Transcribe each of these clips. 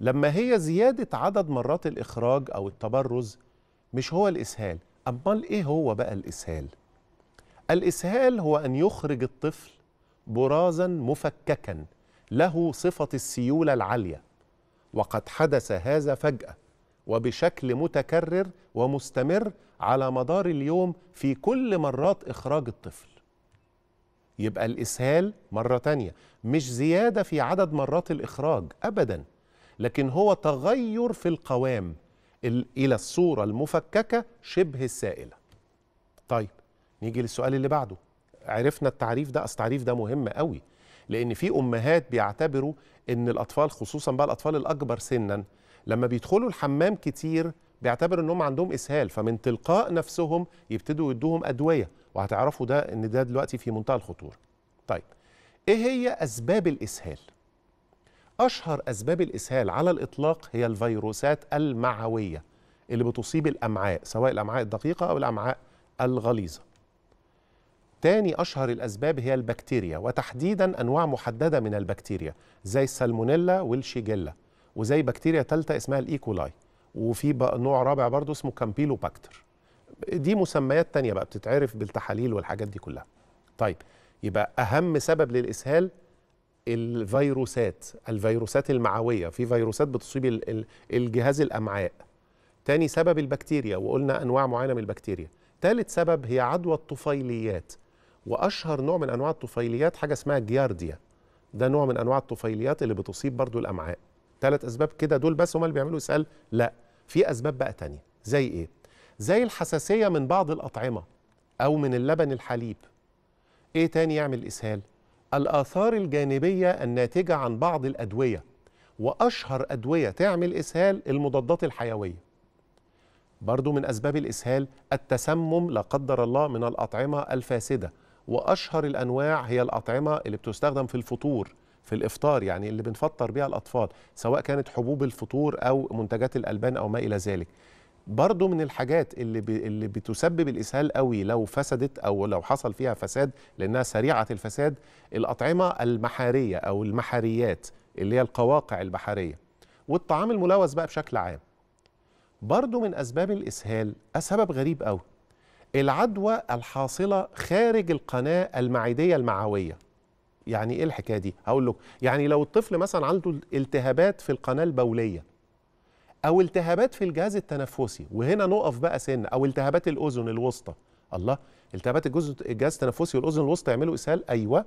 لما هي زياده عدد مرات الاخراج او التبرز مش هو الاسهال امال ايه هو بقى الاسهال الاسهال هو ان يخرج الطفل برازا مفككا له صفه السيوله العاليه وقد حدث هذا فجاه وبشكل متكرر ومستمر على مدار اليوم في كل مرات إخراج الطفل يبقى الإسهال مرة تانية مش زيادة في عدد مرات الإخراج أبدا لكن هو تغير في القوام إلى الصورة المفككة شبه السائلة طيب نيجي للسؤال اللي بعده عرفنا التعريف ده أصل التعريف ده مهم قوي لأن في أمهات بيعتبروا إن الأطفال خصوصا بقى الأطفال الأكبر سنا لما بيدخلوا الحمام كتير بيعتبر انهم عندهم اسهال فمن تلقاء نفسهم يبتدوا يدوهم ادويه وهتعرفوا ده ان ده دلوقتي في منتهى الخطوره. طيب ايه هي اسباب الاسهال؟ أشهر أسباب الإسهال على الإطلاق هي الفيروسات المعوية اللي بتصيب الأمعاء سواء الأمعاء الدقيقة أو الأمعاء الغليظة تاني أشهر الأسباب هي البكتيريا وتحديدا أنواع محددة من البكتيريا زي السالمونيلا والشيجيلا وزي بكتيريا تالتة اسمها الإيكولاي وفي نوع رابع برضه اسمه كامبيلو باكتر دي مسميات تانية بقى بتتعرف بالتحاليل والحاجات دي كلها طيب يبقى أهم سبب للإسهال الفيروسات الفيروسات المعوية في فيروسات بتصيب الجهاز الأمعاء تاني سبب البكتيريا وقلنا أنواع معينة من البكتيريا ثالث سبب هي عدوى الطفيليات وأشهر نوع من أنواع الطفيليات حاجة اسمها جيارديا ده نوع من أنواع الطفيليات اللي بتصيب برضو الأمعاء ثلاث أسباب كده دول بس هم اللي بيعملوا إسهال لا في أسباب بقى تانية زي إيه؟ زي الحساسية من بعض الأطعمة أو من اللبن الحليب إيه تاني يعمل إسهال؟ الآثار الجانبية الناتجة عن بعض الأدوية وأشهر أدوية تعمل إسهال المضادات الحيوية برضو من أسباب الإسهال التسمم لا قدر الله من الأطعمة الفاسدة وأشهر الأنواع هي الأطعمة اللي بتستخدم في الفطور في الإفطار يعني اللي بنفطر بيها الأطفال سواء كانت حبوب الفطور أو منتجات الألبان أو ما إلى ذلك برضو من الحاجات اللي ب... اللي بتسبب الاسهال قوي لو فسدت او لو حصل فيها فساد لانها سريعه الفساد الاطعمه المحاريه او المحاريات اللي هي القواقع البحريه والطعام الملوث بقى بشكل عام برضو من اسباب الاسهال سبب غريب قوي العدوى الحاصله خارج القناه المعديه المعويه يعني ايه الحكايه دي هقول لك يعني لو الطفل مثلا عنده التهابات في القناه البوليه او التهابات في الجهاز التنفسي وهنا نقف بقى سن او التهابات الاذن الوسطى الله التهابات الجهاز التنفسي والاذن الوسطى يعملوا اسهال ايوه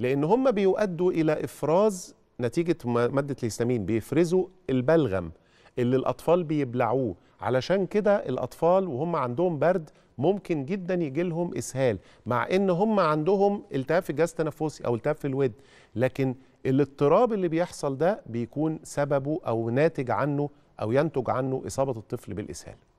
لان هم بيؤدوا الى افراز نتيجه ماده الهستامين بيفرزوا البلغم اللي الاطفال بيبلعوه علشان كده الاطفال وهم عندهم برد ممكن جدا يجي لهم اسهال مع ان هم عندهم التهاب في الجهاز التنفسي او التهاب في الود لكن الاضطراب اللي بيحصل ده بيكون سببه او ناتج عنه أو ينتج عنه إصابة الطفل بالإسهال